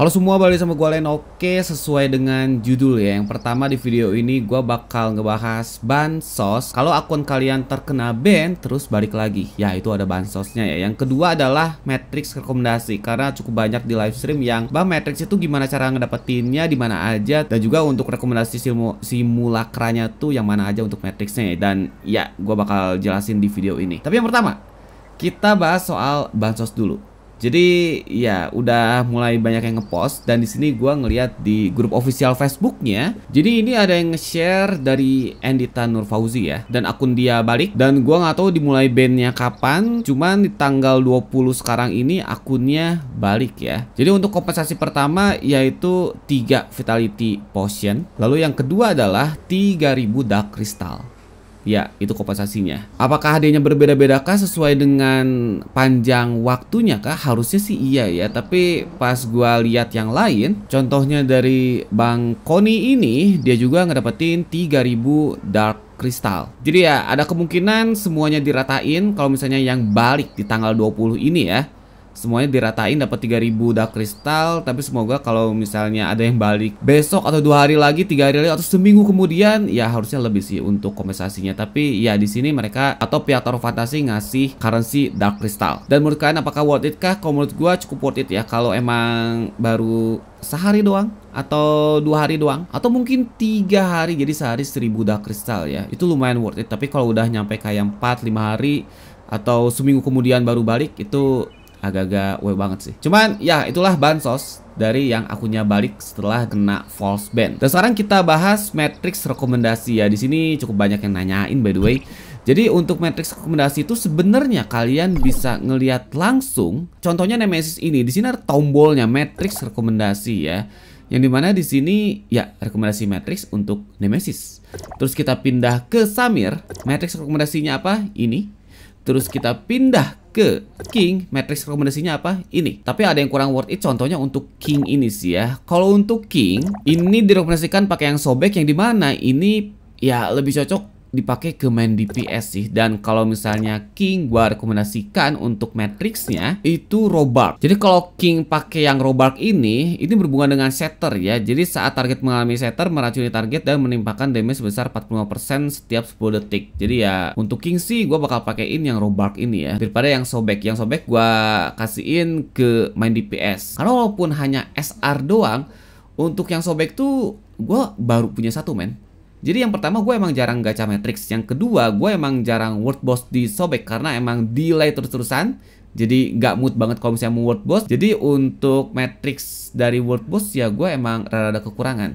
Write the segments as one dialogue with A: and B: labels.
A: Halo semua, balik sama gue Len. Oke, sesuai dengan judul ya. Yang pertama di video ini gue bakal ngebahas bansos. Kalau akun kalian terkena ban, terus balik lagi. Ya, itu ada bansosnya ya. Yang kedua adalah matrix rekomendasi. Karena cukup banyak di live stream yang bang matrix itu gimana cara ngedapetinnya, di mana aja, dan juga untuk rekomendasi simu simulakranya tuh yang mana aja untuk matrixnya. Ya. Dan ya, gue bakal jelasin di video ini. Tapi yang pertama, kita bahas soal bansos dulu. Jadi ya udah mulai banyak yang ngepost dan di sini gua ngeliat di grup official Facebooknya. Jadi ini ada yang nge-share dari Endita Nur Fauzi ya dan akun dia balik dan gua nggak tahu dimulai bandnya kapan. Cuman di tanggal 20 sekarang ini akunnya balik ya. Jadi untuk kompensasi pertama yaitu 3 Vitality Potion. Lalu yang kedua adalah 3000 Dark Crystal. Ya, itu kompensasinya. Apakah hadiahnya berbeda-bedakah sesuai dengan panjang waktunya kah? Harusnya sih iya ya, tapi pas gua lihat yang lain, contohnya dari Bang Koni ini, dia juga ngedapetin 3000 dark kristal. Jadi ya ada kemungkinan semuanya diratain kalau misalnya yang balik di tanggal 20 ini ya semuanya diratain dapat 3000 dark crystal tapi semoga kalau misalnya ada yang balik besok atau dua hari lagi tiga hari lagi atau seminggu kemudian ya harusnya lebih sih untuk kompensasinya tapi ya di sini mereka atau pihak taruh fantasi ngasih currency dark crystal dan menurut kalian apakah worth it kah kalau menurut gua cukup worth it ya kalau emang baru sehari doang atau dua hari doang atau mungkin tiga hari jadi sehari seribu dark crystal ya itu lumayan worth it tapi kalau udah nyampe kayak empat lima hari atau seminggu kemudian baru balik itu agak-agak wew banget sih. Cuman ya itulah bansos dari yang akunya balik setelah kena false ban. Dan sekarang kita bahas matrix rekomendasi ya. Di sini cukup banyak yang nanyain by the way. Jadi untuk matrix rekomendasi itu sebenarnya kalian bisa ngelihat langsung. Contohnya Nemesis ini di sini ada tombolnya matrix rekomendasi ya. Yang dimana di sini ya rekomendasi matrix untuk Nemesis. Terus kita pindah ke Samir. Matrix rekomendasinya apa? Ini Terus kita pindah ke king, matrix rekomendasinya apa? Ini. Tapi ada yang kurang worth it contohnya untuk king ini sih ya. Kalau untuk king, ini direkomendasikan pakai yang sobek yang dimana ini ya lebih cocok dipakai ke main DPS sih dan kalau misalnya King gua rekomendasikan untuk matrixnya itu Robark. Jadi kalau King pakai yang Robark ini ini berhubungan dengan setter ya. Jadi saat target mengalami setter meracuni target dan menimpakan damage sebesar 45% setiap 10 detik. Jadi ya untuk King sih gua bakal pakaiin yang Robark ini ya daripada yang sobek. Yang sobek gua kasihin ke main DPS. Karena walaupun hanya SR doang untuk yang sobek tuh gue baru punya satu men jadi yang pertama gue emang jarang gacha matrix, yang kedua gue emang jarang world boss di sobek karena emang delay terus-terusan. Jadi nggak mood banget kalau misalnya mau world boss. Jadi untuk matrix dari world boss ya gue emang rada-rada kekurangan.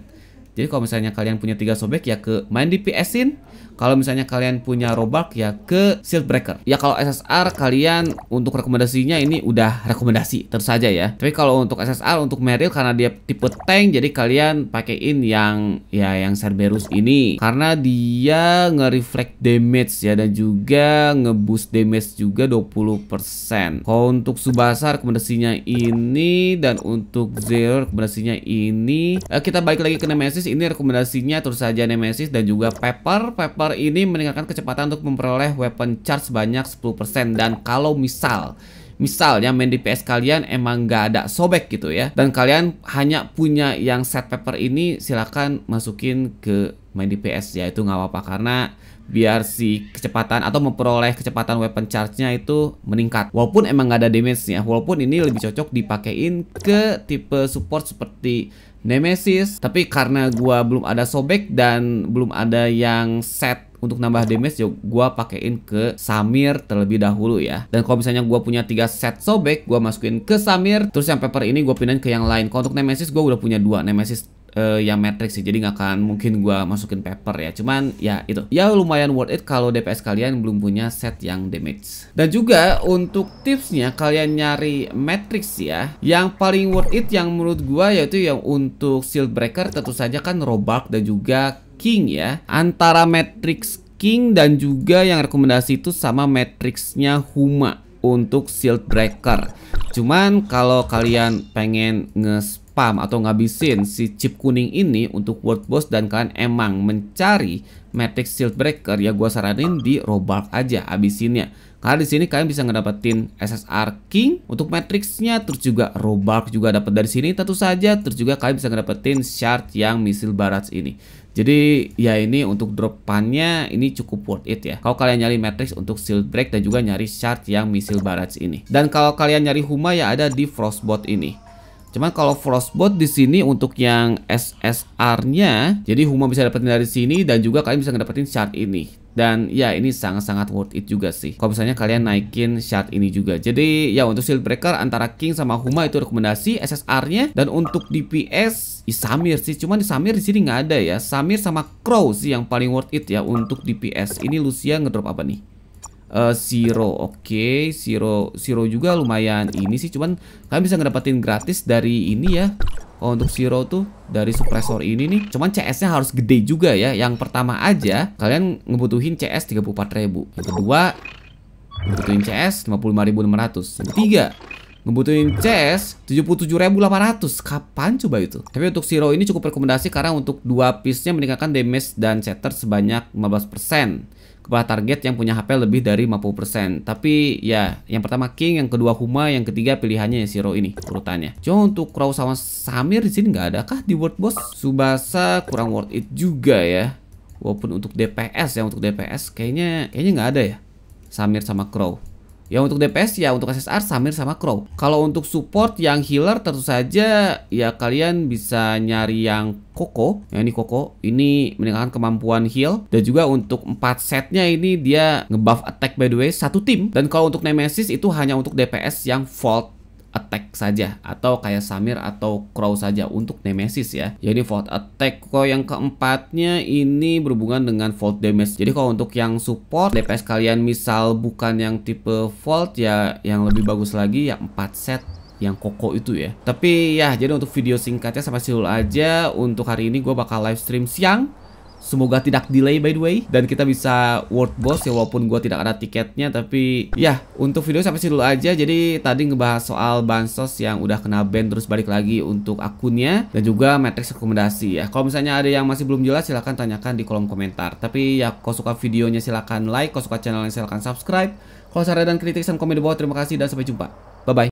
A: Jadi kalau misalnya kalian punya tiga sobek ya ke main DPS-in. Kalau misalnya kalian punya robak ya ke shield breaker. Ya kalau SSR kalian untuk rekomendasinya ini udah rekomendasi terus saja ya. Tapi kalau untuk SSR untuk Meril karena dia tipe tank jadi kalian pakaiin yang ya yang Cerberus ini karena dia nge-reflect damage ya dan juga nge-boost damage juga 20%. Kalau untuk Subasa rekomendasinya ini dan untuk Zero rekomendasinya ini eh, kita balik lagi ke Nemesis ini rekomendasinya terus saja Nemesis dan juga Pepper. Pepper ini meningkatkan kecepatan untuk memperoleh weapon charge sebanyak 10% dan kalau misal Misalnya main DPS kalian emang nggak ada sobek gitu ya Dan kalian hanya punya yang set paper ini silahkan masukin ke main DPS ya itu nggak apa-apa Karena biar si kecepatan atau memperoleh kecepatan weapon charge-nya itu meningkat. Walaupun emang nggak ada damage-nya, walaupun ini lebih cocok dipakein ke tipe support seperti Nemesis tapi karena gua belum ada sobek dan belum ada yang set untuk nambah damage yuk gua pakein ke Samir terlebih dahulu ya dan kalau misalnya gua punya tiga set sobek gua masukin ke Samir terus yang paper ini gua pindahin ke yang lain kalau untuk Nemesis gua udah punya dua Nemesis uh, yang matrix sih jadi nggak akan mungkin gua masukin paper ya cuman ya itu ya lumayan worth it kalau DPS kalian belum punya set yang damage dan juga untuk tipsnya kalian nyari matrix ya yang paling worth it yang menurut gua yaitu yang untuk shield breaker tentu saja kan robak dan juga king ya antara matrix king dan juga yang rekomendasi itu sama matrixnya huma untuk shield breaker cuman kalau kalian pengen nge spam atau ngabisin si chip kuning ini untuk world boss dan kalian emang mencari Matrix Shield Breaker ya gua saranin di robot aja abisinnya. Karena di sini kalian bisa ngedapetin SSR King untuk matrixnya, terus juga robot juga dapat dari sini tentu saja, terus juga kalian bisa ngedapetin shard yang misil barat ini. Jadi ya ini untuk dropannya ini cukup worth it ya. Kalau kalian nyari matrix untuk shield break dan juga nyari shard yang misil barat ini. Dan kalau kalian nyari Huma ya ada di Frostbot ini. Cuman kalau Frostbot di sini untuk yang SSR-nya, jadi Huma bisa dapetin dari sini dan juga kalian bisa ngedapetin shard ini. Dan ya ini sangat-sangat worth it juga sih Kalau misalnya kalian naikin shard ini juga Jadi ya untuk shield breaker antara King sama Huma itu rekomendasi SSR-nya Dan untuk DPS Isamir sih Cuman Isamir di sini nggak ada ya Samir sama Crow sih yang paling worth it ya untuk DPS Ini Lucia ngedrop apa nih? uh, Zero oke okay. Zero Zero juga lumayan ini sih cuman kalian bisa ngedapetin gratis dari ini ya Oh, untuk Zero tuh dari suppressor ini nih Cuman CS-nya harus gede juga ya Yang pertama aja Kalian ngebutuhin CS 34.000 Yang kedua Ngebutuhin CS 55.600 Yang ketiga ngebutuhin chest 77.800 kapan coba itu tapi untuk Siro ini cukup rekomendasi karena untuk dua piece-nya meningkatkan damage dan shatter sebanyak 15% kepada target yang punya HP lebih dari 50% tapi ya yang pertama King yang kedua Huma yang ketiga pilihannya yang Siro ini urutannya cuma untuk Crow sama Samir di sini nggak ada kah di World Boss Subasa kurang worth it juga ya walaupun untuk DPS ya untuk DPS kayaknya kayaknya nggak ada ya Samir sama Crow yang untuk DPS ya untuk SSR Samir sama Crow. Kalau untuk support yang healer tentu saja ya kalian bisa nyari yang Koko. Ya ini Koko, ini meningkatkan kemampuan heal dan juga untuk 4 setnya ini dia ngebuff attack by the way satu tim dan kalau untuk Nemesis itu hanya untuk DPS yang Vault attack saja atau kayak Samir atau Crow saja untuk Nemesis ya. Jadi volt attack. Kalau yang keempatnya ini berhubungan dengan volt damage. Jadi kalau untuk yang support DPS kalian misal bukan yang tipe volt ya yang lebih bagus lagi ya 4 set yang koko itu ya. Tapi ya jadi untuk video singkatnya sampai situ aja. Untuk hari ini gue bakal live stream siang Semoga tidak delay by the way Dan kita bisa world boss ya walaupun gue tidak ada tiketnya Tapi ya untuk video sampai sini dulu aja Jadi tadi ngebahas soal Bansos yang udah kena ban Terus balik lagi untuk akunnya Dan juga matrix rekomendasi ya Kalau misalnya ada yang masih belum jelas silahkan tanyakan di kolom komentar Tapi ya kalau suka videonya silahkan like Kalau suka channelnya silahkan subscribe Kalau saran dan kritik dan komen di bawah terima kasih dan sampai jumpa Bye bye